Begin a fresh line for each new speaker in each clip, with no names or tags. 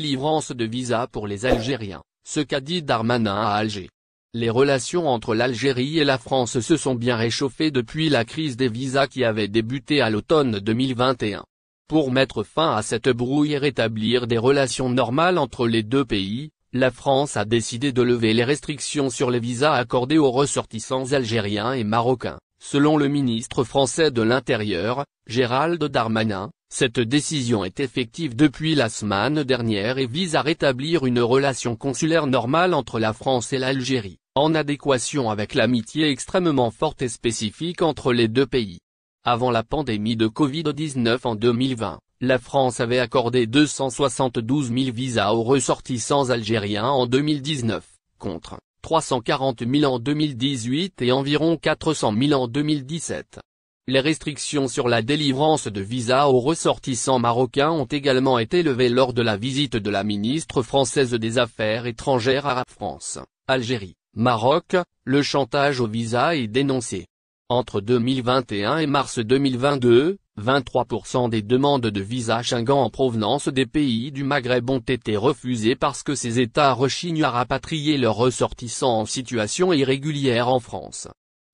délivrance de visa pour les Algériens, ce qu'a dit Darmanin à Alger. Les relations entre l'Algérie et la France se sont bien réchauffées depuis la crise des visas qui avait débuté à l'automne 2021. Pour mettre fin à cette brouille et rétablir des relations normales entre les deux pays, la France a décidé de lever les restrictions sur les visas accordés aux ressortissants algériens et marocains. Selon le ministre français de l'Intérieur, Gérald Darmanin, cette décision est effective depuis la semaine dernière et vise à rétablir une relation consulaire normale entre la France et l'Algérie, en adéquation avec l'amitié extrêmement forte et spécifique entre les deux pays. Avant la pandémie de Covid-19 en 2020, la France avait accordé 272 000 visas aux ressortissants algériens en 2019, contre 340 000 en 2018 et environ 400 000 en 2017. Les restrictions sur la délivrance de visas aux ressortissants marocains ont également été levées lors de la visite de la ministre française des Affaires étrangères à France, Algérie, Maroc, le chantage au visa est dénoncé. Entre 2021 et mars 2022, 23% des demandes de visa chingant en provenance des pays du Maghreb ont été refusées parce que ces États rechignent à rapatrier leurs ressortissants en situation irrégulière en France.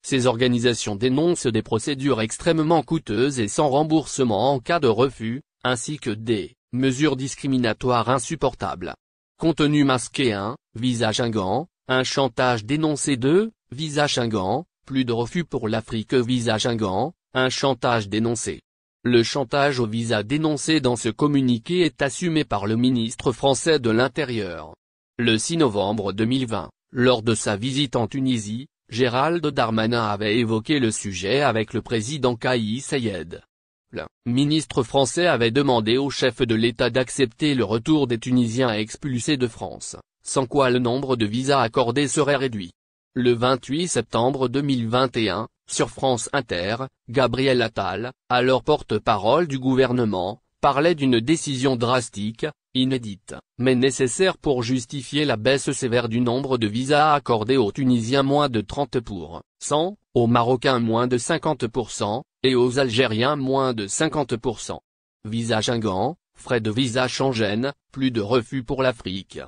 Ces organisations dénoncent des procédures extrêmement coûteuses et sans remboursement en cas de refus, ainsi que des mesures discriminatoires insupportables. Contenu masqué 1, visa Schengen, un chantage dénoncé 2, visa chingant, plus de refus pour l'Afrique visa Schengen, un chantage dénoncé. Le chantage au visa dénoncé dans ce communiqué est assumé par le ministre français de l'Intérieur. Le 6 novembre 2020, lors de sa visite en Tunisie, Gérald Darmanin avait évoqué le sujet avec le président Kaï Sayed. Le ministre français avait demandé au chef de l'État d'accepter le retour des Tunisiens expulsés de France, sans quoi le nombre de visas accordés serait réduit. Le 28 septembre 2021, sur France Inter, Gabriel Attal, alors porte-parole du gouvernement, parlait d'une décision drastique, inédite, mais nécessaire pour justifier la baisse sévère du nombre de visas accordés aux Tunisiens moins de 30 pour 100, aux Marocains moins de 50%, et aux Algériens moins de 50%. Visage ingant, frais de visa gêne, plus de refus pour l'Afrique.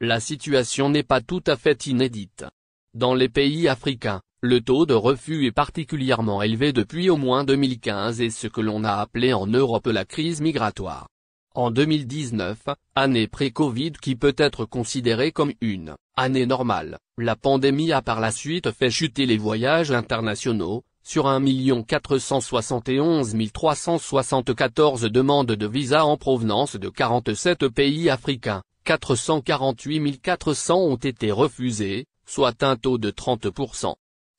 La situation n'est pas tout à fait inédite. Dans les pays africains, le taux de refus est particulièrement élevé depuis au moins 2015 et ce que l'on a appelé en Europe la crise migratoire. En 2019, année pré-Covid qui peut être considérée comme une année normale, la pandémie a par la suite fait chuter les voyages internationaux, sur 1 471 374 demandes de visa en provenance de 47 pays africains, 448 400 ont été refusés, soit un taux de 30%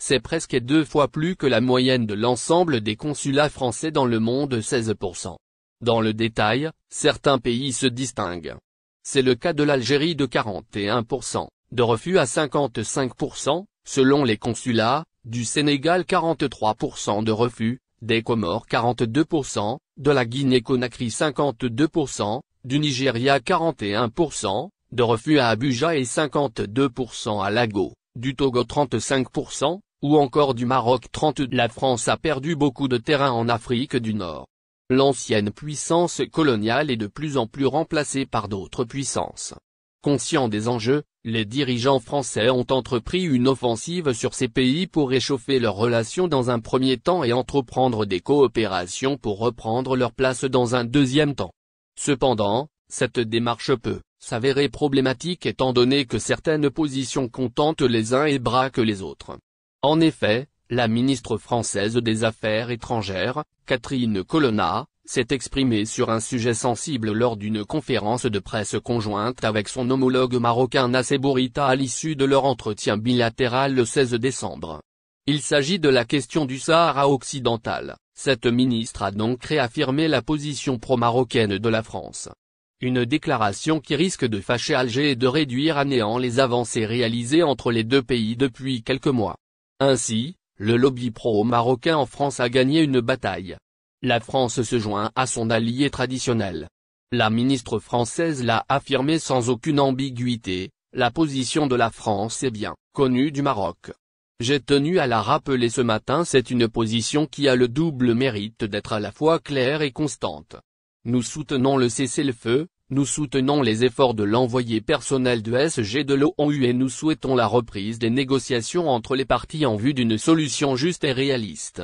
c'est presque deux fois plus que la moyenne de l'ensemble des consulats français dans le monde 16%. Dans le détail, certains pays se distinguent. C'est le cas de l'Algérie de 41%, de refus à 55%, selon les consulats, du Sénégal 43% de refus, des Comores 42%, de la Guinée-Conakry 52%, du Nigeria 41%, de refus à Abuja et 52% à Lago, du Togo 35%, ou encore du Maroc La France a perdu beaucoup de terrain en Afrique du Nord. L'ancienne puissance coloniale est de plus en plus remplacée par d'autres puissances. Conscient des enjeux, les dirigeants français ont entrepris une offensive sur ces pays pour réchauffer leurs relations dans un premier temps et entreprendre des coopérations pour reprendre leur place dans un deuxième temps. Cependant, cette démarche peut s'avérer problématique étant donné que certaines positions contentent les uns et braquent les autres. En effet, la ministre française des Affaires étrangères, Catherine Colonna, s'est exprimée sur un sujet sensible lors d'une conférence de presse conjointe avec son homologue marocain Nasser Bourita à l'issue de leur entretien bilatéral le 16 décembre. Il s'agit de la question du Sahara occidental, cette ministre a donc réaffirmé la position pro-marocaine de la France. Une déclaration qui risque de fâcher Alger et de réduire à néant les avancées réalisées entre les deux pays depuis quelques mois. Ainsi, le lobby pro-marocain en France a gagné une bataille. La France se joint à son allié traditionnel. La ministre française l'a affirmé sans aucune ambiguïté, la position de la France est bien connue du Maroc. J'ai tenu à la rappeler ce matin c'est une position qui a le double mérite d'être à la fois claire et constante. Nous soutenons le cessez-le-feu, nous soutenons les efforts de l'envoyé personnel de SG de l'ONU et nous souhaitons la reprise des négociations entre les parties en vue d'une solution juste et réaliste.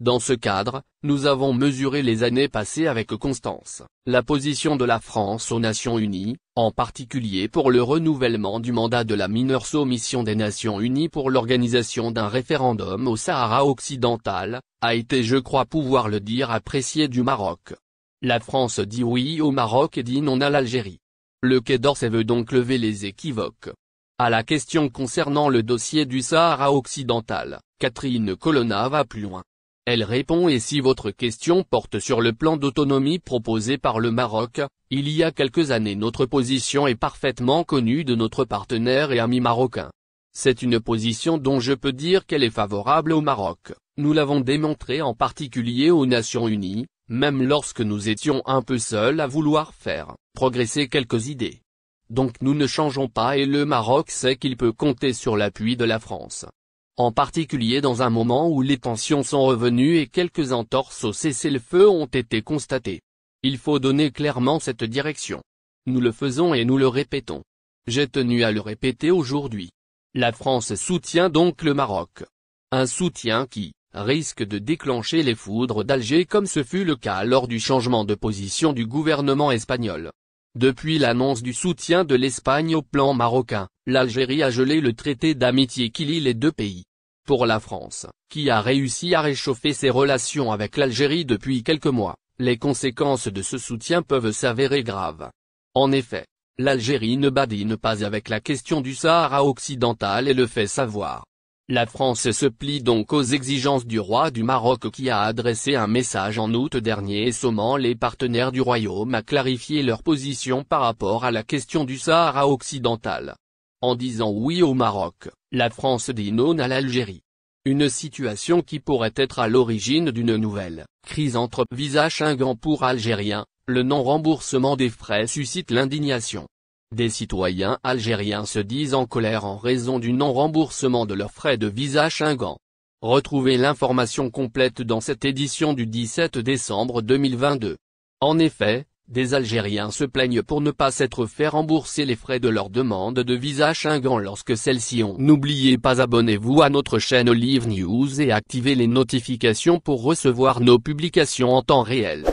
Dans ce cadre, nous avons mesuré les années passées avec constance, la position de la France aux Nations Unies, en particulier pour le renouvellement du mandat de la mineure soumission des Nations Unies pour l'organisation d'un référendum au Sahara occidental, a été je crois pouvoir le dire appréciée du Maroc. La France dit oui au Maroc et dit non à l'Algérie. Le Quai d'Orsay veut donc lever les équivoques. À la question concernant le dossier du Sahara occidental, Catherine Colonna va plus loin. Elle répond et si votre question porte sur le plan d'autonomie proposé par le Maroc, il y a quelques années notre position est parfaitement connue de notre partenaire et ami marocain. C'est une position dont je peux dire qu'elle est favorable au Maroc, nous l'avons démontré en particulier aux Nations Unies, même lorsque nous étions un peu seuls à vouloir faire progresser quelques idées. Donc nous ne changeons pas et le Maroc sait qu'il peut compter sur l'appui de la France. En particulier dans un moment où les tensions sont revenues et quelques entorses au cessez-le-feu ont été constatées. Il faut donner clairement cette direction. Nous le faisons et nous le répétons. J'ai tenu à le répéter aujourd'hui. La France soutient donc le Maroc. Un soutien qui, risque de déclencher les foudres d'Alger comme ce fut le cas lors du changement de position du gouvernement espagnol. Depuis l'annonce du soutien de l'Espagne au plan marocain, l'Algérie a gelé le traité d'amitié qui lie les deux pays. Pour la France, qui a réussi à réchauffer ses relations avec l'Algérie depuis quelques mois, les conséquences de ce soutien peuvent s'avérer graves. En effet, l'Algérie ne badine pas avec la question du Sahara occidental et le fait savoir. La France se plie donc aux exigences du roi du Maroc qui a adressé un message en août dernier sommant les partenaires du royaume à clarifier leur position par rapport à la question du Sahara occidental. En disant oui au Maroc, la France dit non à l'Algérie. Une situation qui pourrait être à l'origine d'une nouvelle crise entre visages Chingan pour Algériens, le non-remboursement des frais suscite l'indignation. Des citoyens algériens se disent en colère en raison du non-remboursement de leurs frais de visa chingant. Retrouvez l'information complète dans cette édition du 17 décembre 2022. En effet, des Algériens se plaignent pour ne pas s'être fait rembourser les frais de leur demande de visa chingant lorsque celles-ci ont. N'oubliez pas abonnez-vous à notre chaîne Olive News et activez les notifications pour recevoir nos publications en temps réel.